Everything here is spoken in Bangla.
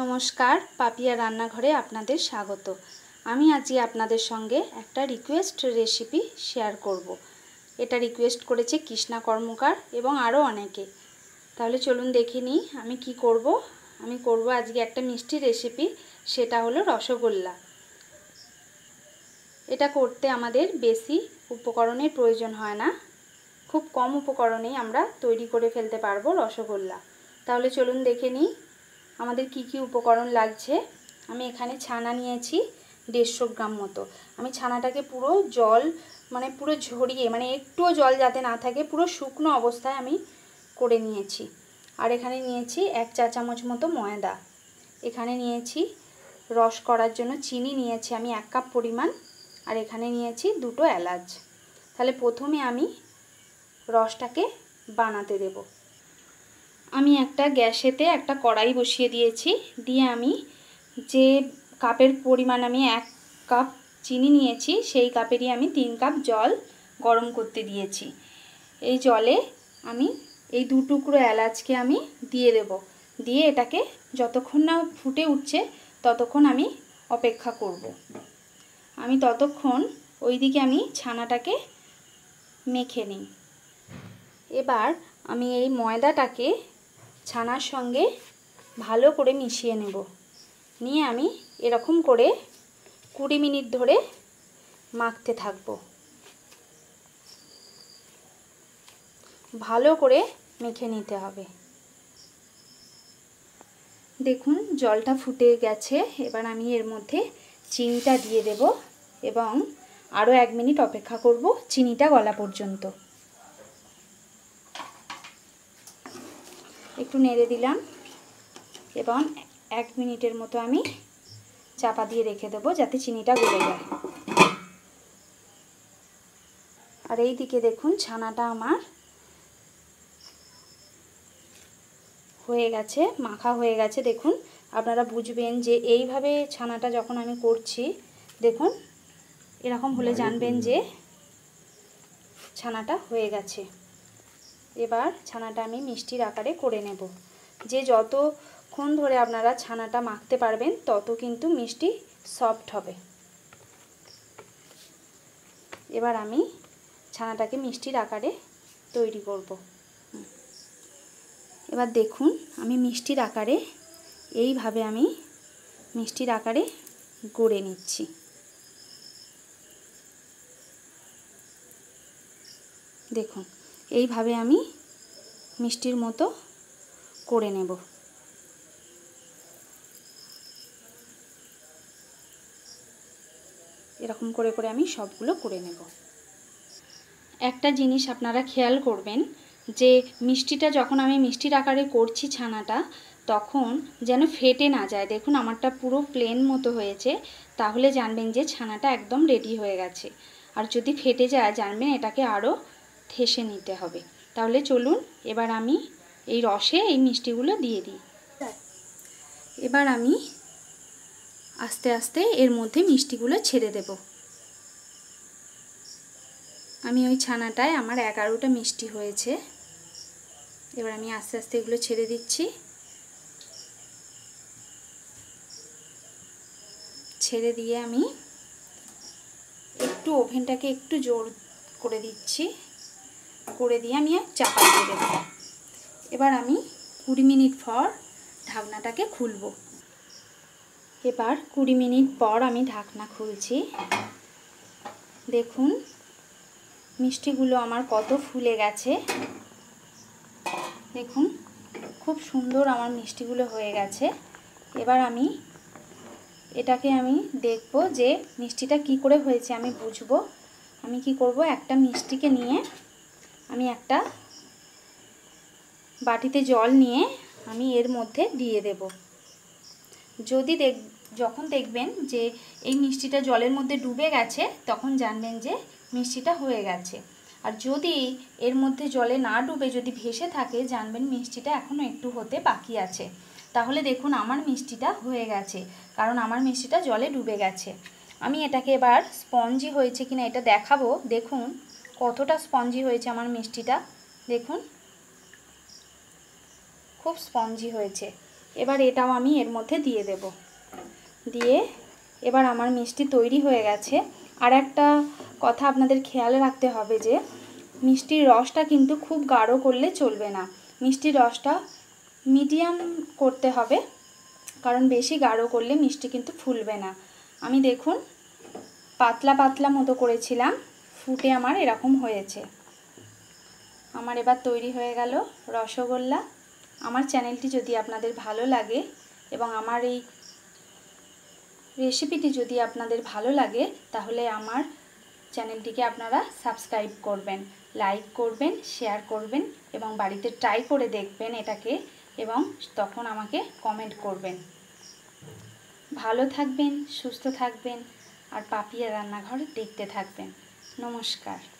নমস্কার পাপিয়া রান্নাঘরে আপনাদের স্বাগত আমি আজই আপনাদের সঙ্গে একটা রিকোয়েস্ট রেসিপি শেয়ার করব। এটা রিকোয়েস্ট করেছে কৃষ্ণা কর্মকার এবং আরও অনেকে তাহলে চলুন দেখে নিই আমি কি করব। আমি করব আজকে একটা মিষ্টি রেসিপি সেটা হলো রসগোল্লা এটা করতে আমাদের বেশি উপকরণের প্রয়োজন হয় না খুব কম উপকরণেই আমরা তৈরি করে ফেলতে পারবো রসগোল্লা তাহলে চলুন দেখে নিই আমাদের কি কি উপকরণ লাগছে আমি এখানে ছানা নিয়েছি দেড়শো গ্রাম মতো আমি ছানাটাকে পুরো জল মানে পুরো ঝরিয়ে মানে একটুও জল যাতে না থাকে পুরো শুকনো অবস্থায় আমি করে নিয়েছি আর এখানে নিয়েছি এক চা চামচ মতো ময়দা এখানে নিয়েছি রস করার জন্য চিনি নিয়েছি আমি এক কাপ পরিমাণ আর এখানে নিয়েছি দুটো এলাচ তাহলে প্রথমে আমি রসটাকে বানাতে দেবো আমি একটা গ্যাসেতে একটা কড়াই বসিয়ে দিয়েছি দিয়ে আমি যে কাপের পরিমাণ আমি এক কাপ চিনি নিয়েছি সেই কাপেরই আমি তিন কাপ জল গরম করতে দিয়েছি এই জলে আমি এই দু টুকরো এলাচকে আমি দিয়ে দেব দিয়ে এটাকে যতক্ষণ না ফুটে উঠছে ততক্ষণ আমি অপেক্ষা করব। আমি ততক্ষণ ওই দিকে আমি ছানাটাকে মেখে নিই এবার আমি এই ময়দাটাকে ছানার সঙ্গে ভালো করে মিশিয়ে নেব নিয়ে আমি এরকম করে কুড়ি মিনিট ধরে মাখতে থাকব ভালো করে মেখে নিতে হবে দেখুন জলটা ফুটে গেছে এবার আমি এর মধ্যে চিনিটা দিয়ে দেব এবং আরও এক মিনিট অপেক্ষা করব চিনিটা গলা পর্যন্ত একটু নেড়ে দিলাম এবং এক মিনিটের মতো আমি চাপা দিয়ে রেখে দেবো যাতে চিনিটা গলে যায় আর এই দিকে দেখুন ছানাটা আমার হয়ে গেছে মাখা হয়ে গেছে দেখুন আপনারা বুঝবেন যে এইভাবে ছানাটা যখন আমি করছি দেখুন এরকম হলে জানবেন যে ছানাটা হয়ে গেছে এবার ছানাটা আমি মিষ্টির আকারে করে নেব যে যতক্ষণ ধরে আপনারা ছানাটা মাখতে পারবেন তত কিন্তু মিষ্টি সফট হবে এবার আমি ছানাটাকে মিষ্টির আকারে তৈরি করব এবার দেখুন আমি মিষ্টির আকারে এইভাবে আমি মিষ্টির আকারে গড়ে নিচ্ছি দেখুন এইভাবে আমি মিষ্টির মতো করে নেব এরকম করে করে আমি সবগুলো করে নেব একটা জিনিস আপনারা খেয়াল করবেন যে মিষ্টিটা যখন আমি মিষ্টির আকারে করছি ছানাটা তখন যেন ফেটে না যায় দেখুন আমারটা পুরো প্লেন মতো হয়েছে তাহলে জানবেন যে ছানাটা একদম রেডি হয়ে গেছে আর যদি ফেটে যায় জানবেন এটাকে আরও ঠেসে নিতে হবে তাহলে চলুন এবার আমি এই রসে এই মিষ্টিগুলো দিয়ে দিই এবার আমি আস্তে আস্তে এর মধ্যে মিষ্টিগুলো ছেড়ে দেব আমি ওই ছানাটায় আমার এগারোটা মিষ্টি হয়েছে এবার আমি আস্তে আস্তে এগুলো ছেড়ে দিচ্ছি ছেড়ে দিয়ে আমি একটু ওভেনটাকে একটু জোর করে দিচ্ছি করে দিয়ে আমি চাপা দিয়ে দেবো এবার আমি কুড়ি মিনিট পর ঢাকনাটাকে খুলব এবার কুড়ি মিনিট পর আমি ঢাকনা খুলছি দেখুন মিষ্টিগুলো আমার কত ফুলে গেছে দেখুন খুব সুন্দর আমার মিষ্টিগুলো হয়ে গেছে এবার আমি এটাকে আমি দেখব যে মিষ্টিটা কি করে হয়েছে আমি বুঝবো আমি কি করব একটা মিষ্টিকে নিয়ে আমি একটা বাটিতে জল নিয়ে আমি এর মধ্যে দিয়ে দেব যদি দেখ যখন দেখবেন যে এই মিষ্টিটা জলের মধ্যে ডুবে গেছে তখন জানবেন যে মিষ্টিটা হয়ে গেছে আর যদি এর মধ্যে জলে না ডুবে যদি ভেসে থাকে জানবেন মিষ্টিটা এখনও একটু হতে বাকি আছে তাহলে দেখুন আমার মিষ্টিটা হয়ে গেছে কারণ আমার মিষ্টিটা জলে ডুবে গেছে আমি এটাকে এবার স্পঞ্জি হয়েছে কিনা এটা দেখাবো দেখুন কতটা স্পঞ্জি হয়েছে আমার মিষ্টিটা দেখুন খুব স্পঞ্জি হয়েছে এবার এটাও আমি এর মধ্যে দিয়ে দেব দিয়ে এবার আমার মিষ্টি তৈরি হয়ে গেছে আর একটা কথা আপনাদের খেয়াল রাখতে হবে যে মিষ্টির রসটা কিন্তু খুব গাঢ় করলে চলবে না মিষ্টির রসটা মিডিয়াম করতে হবে কারণ বেশি গাঢ় করলে মিষ্টি কিন্তু ফুলবে না আমি দেখুন পাতলা পাতলা মতো করেছিলাম ফুটে আমার এরকম হয়েছে আমার এবার তৈরি হয়ে গেল রসগোল্লা আমার চ্যানেলটি যদি আপনাদের ভালো লাগে এবং আমার এই রেসিপিটি যদি আপনাদের ভালো লাগে তাহলে আমার চ্যানেলটিকে আপনারা সাবস্ক্রাইব করবেন লাইক করবেন শেয়ার করবেন এবং বাড়িতে ট্রাই করে দেখবেন এটাকে এবং তখন আমাকে কমেন্ট করবেন ভালো থাকবেন সুস্থ থাকবেন আর পাপিয়া রান্নাঘর দেখতে থাকবেন não Namaskar.